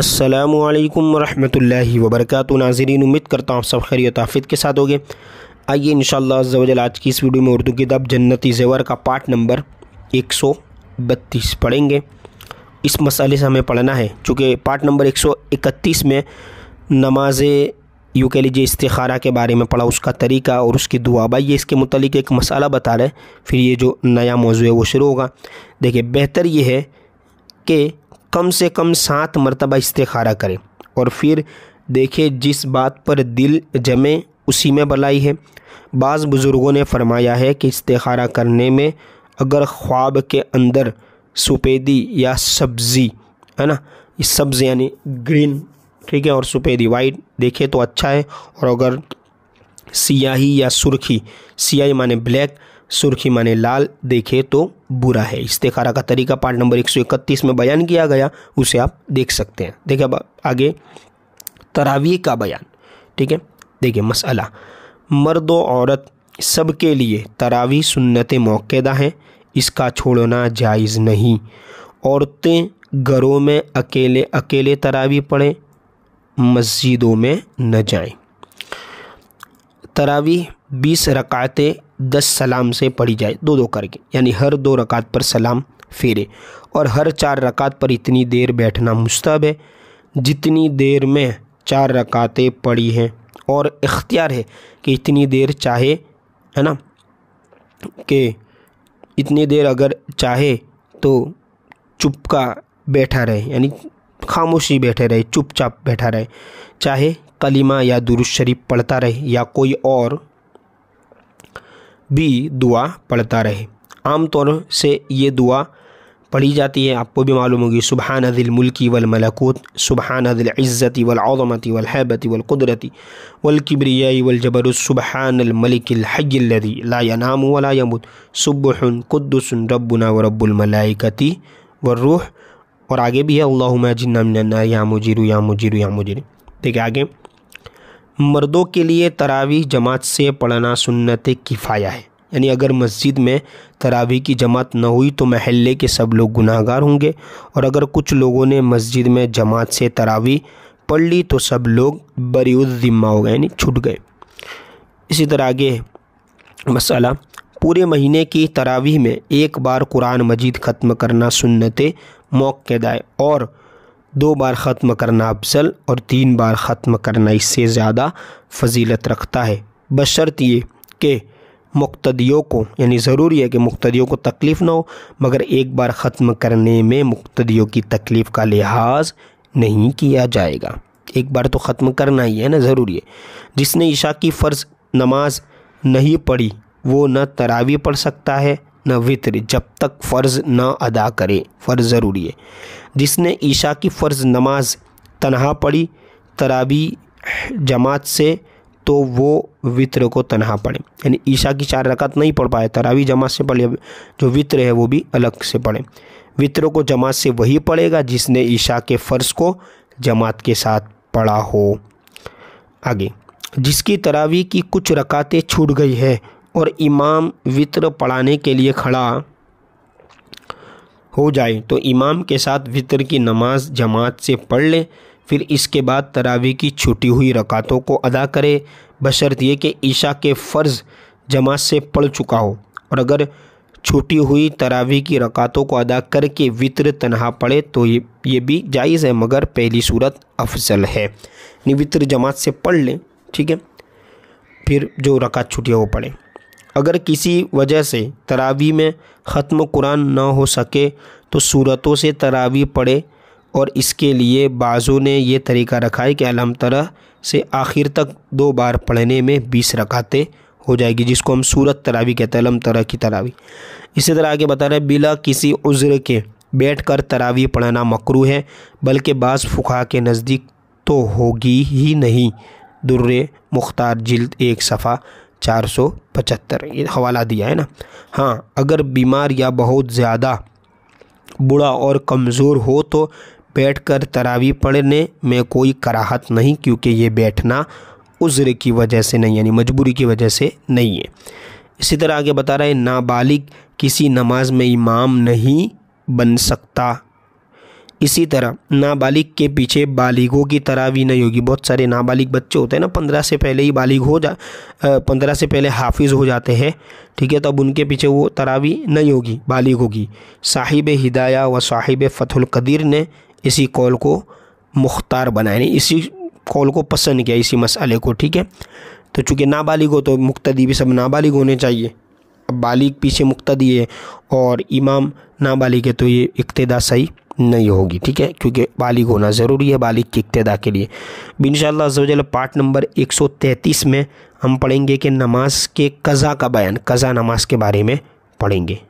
अस्सलाम वालेकुम रहमतुल्लाहि वबरकत नाजरीन उम्मीद करता हूँ सब खैरियत आफियत के साथ होगे आइए इन शजल आज की इस वीडियो में उर्दू किताब जन्नती जेवर का पार्ट नंबर एक सौ बत्तीस पढ़ेंगे इस मसले से हमें पढ़ना है चूँकि पार्ट नंबर एक सौ इकतीस में नमाज यूँ कह लीजिए इस्तारा के बारे में पढ़ा उसका तरीका और उसकी दुआ भाई ये इसके मतलब एक मसाला बता रहे फिर ये जो नया मौजू है वो शुरू होगा देखिए बेहतर ये है कि कम से कम सात मरतबा इस्तारा करें और फिर देखें जिस बात पर दिल जमे उसी में भलाई है बाज़ बुज़ुर्गों ने फरमाया है कि इस्तारा करने में अगर ख्वाब के अंदर सफ़ेदी या सब्ज़ी है ना इस सब्ज़ यानी ग्रीन ठीक है और सफ़ेदी वाइट देखे तो अच्छा है और अगर सियाही या सुर्खी सियाही माने ब्लैक सुर्खी माने लाल देखे तो बुरा है इस्तेखारा का तरीका पार्ट नंबर 131 में बयान किया गया उसे आप देख सकते हैं देखिए अब आगे तरावी का बयान ठीक है देखिए मसला मर्द औरत सब के लिए तरावी सुन्नत मौकेदा है इसका छोड़ना जायज़ नहीं औरतें घरों में अकेले अकेले तरावी पढ़ें मस्जिदों में न जाएं तरावी बीस रकातें दस सलाम से पढ़ी जाए दो दो करके यानी हर दो रकात पर सलाम फेरे और हर चार रकात पर इतनी देर बैठना मुस्तब है जितनी देर में चार रकातें पड़ी हैं और इख्तियार है कि इतनी देर चाहे है ना कि इतनी देर अगर चाहे तो चुपका बैठा रहे यानी खामोशी बैठे रहे चुपचाप बैठा रहे चाहे कलिमा या दुरुस्त शरीफ पढ़ता रहे या कोई और भी दुआ पढ़ता रहे आमतौर से ये दुआ पढ़ी जाती है आपको भी मालूम होगी सुबहान अदिल मुल्की वल मलकूत सुबहान अदिल इज़्ज़ती वल औदमती वल हैबती वल कुदरती वल किब्रियाई वल जबर सुबहान अल मलिक मलिकिल हय्यल्लज़ी ला यनाम ला यमूत सुबहुन कुद्दुस रब्बुना व रब्बुल मलाइकाति व रूह और आगे भी है अल्लाहुम्मा जिन्ना मिनन्ना या मुजीरु या मुजीरु या मुजीरु ठीक है आगे मर्दों के लिए तरावी जमात से पढ़ना सुन्नत किफ़ाया है यानी अगर मस्जिद में तरावी की जमात न हुई तो महल्ले के सब लोग गुनाहगार होंगे और अगर कुछ लोगों ने मस्जिद में जमात से तरावी पढ़ ली तो सब लोग बरीज़िम्मा हो गए यानी छूट गए इसी तरह आगे मसला पूरे महीने की तरावी में एक बार कुरान मजीद ख़त्म करना सुन्नत मौक़दा है और दो बार ख़त्म करना अफजल और तीन बार ख़त्म करना इससे ज़्यादा फजीलत रखता है बशर्त ये कि मुक्तदियों को यानी ज़रूरी है कि मुक्तदियों को तकलीफ़ ना हो मगर एक बार ख़त्म करने में मुक्तदियों की तकलीफ़ का लिहाज नहीं किया जाएगा एक बार तो ख़त्म करना ही है ना ज़रूरी है जिसने ईशा की फ़र्ज़ नमाज नहीं पढ़ी वो न तरावी पढ़ सकता है न वितर जब तक फ़र्ज़ ना अदा करे फ़र्ज़ ज़रूरी है जिसने ईशा की फ़र्ज़ नमाज तनहा पढ़ी तराबी जमात से तो वो वितर को तनहा पढ़े यानी ईशा की चार रकात नहीं पढ़ पाए तरावी जमात से पढ़े जो वित्र है वो भी अलग से पढ़े वितर को जमात से वही पढ़ेगा जिसने ईशा के फ़र्ज़ को जमात के साथ पढ़ा हो आगे जिसकी तरावी की कुछ रकातें छूट गई है और इमाम वित्र पढ़ाने के लिए खड़ा हो जाए तो इमाम के साथ वितर की नमाज जमात से पढ़ ले फिर इसके बाद तरावी की छुटी हुई रकातों को अदा करे बशर्त कि ईशा के फ़र्ज़ जमात से पढ़ चुका हो और अगर छुटी हुई तरावी की रकातों को अदा करके वितर तनहा पड़े तो ये ये भी जायज़ है मगर पहली सूरत अफजल है नहीं वितर जमात से पढ़ लें ठीक है फिर जो रकात छुटी है वो पढ़ें अगर किसी वजह से तरावी में ख़त्म कुरान ना हो सके तो सूरतों से तरावी पढ़े और इसके लिए बाज़ों ने यह तरीका रखा है कि अलम तरह से आखिर तक दो बार पढ़ने में बीस रखाते हो जाएगी जिसको हम सूरत तरावी कहते हैं अलम तरह की तरावी इसी तरह आगे बता रहे बिला किसी उज्र के बैठ कर तरावी पढ़ना मकरू है बल्कि बाज़ फ़ुका के नज़दीक तो होगी ही नहीं दुर्र मुख्तार जिल्द एक सफ़ा चार सौ पचहत्तर ये हवाला दिया है ना हाँ अगर बीमार या बहुत ज़्यादा बुरा और कमज़ोर हो तो बैठकर तरावी पढ़ने में कोई कराहत नहीं क्योंकि ये बैठना उज्र की वजह से नहीं यानी मजबूरी की वजह से नहीं है इसी तरह आगे बता रहा है नाबालिग किसी नमाज में इमाम नहीं बन सकता इसी तरह नाबालिग के पीछे बालिगों की तरह भी नहीं होगी बहुत सारे नाबालिग बच्चे होते हैं ना पंद्रह से पहले ही बालिग हो जा पंद्रह से पहले हाफिज़ हो जाते हैं ठीक है तब उनके पीछे वो तरावी नहीं होगी बालिग होगी साहिब हिदाया व साहिब फ़तुल कदीर ने इसी कौल को मुख्तार बनाया इसी कौल को पसंद किया इसी मसले को ठीक है तो चूँकि नाबालिग हो तो मुख्तदी भी सब नाबालिग होने चाहिए अब बालिग पीछे मुख्तदी है और इमाम नाबालिग है तो ये इकतदा सही नहीं होगी ठीक है क्योंकि बालिग होना ज़रूरी है बालिग की इब्तदा के लिए बिन शजल पार्ट नंबर 133 में हम पढ़ेंगे कि नमाज के कज़ा का बयान कज़ा नमाज के बारे में पढ़ेंगे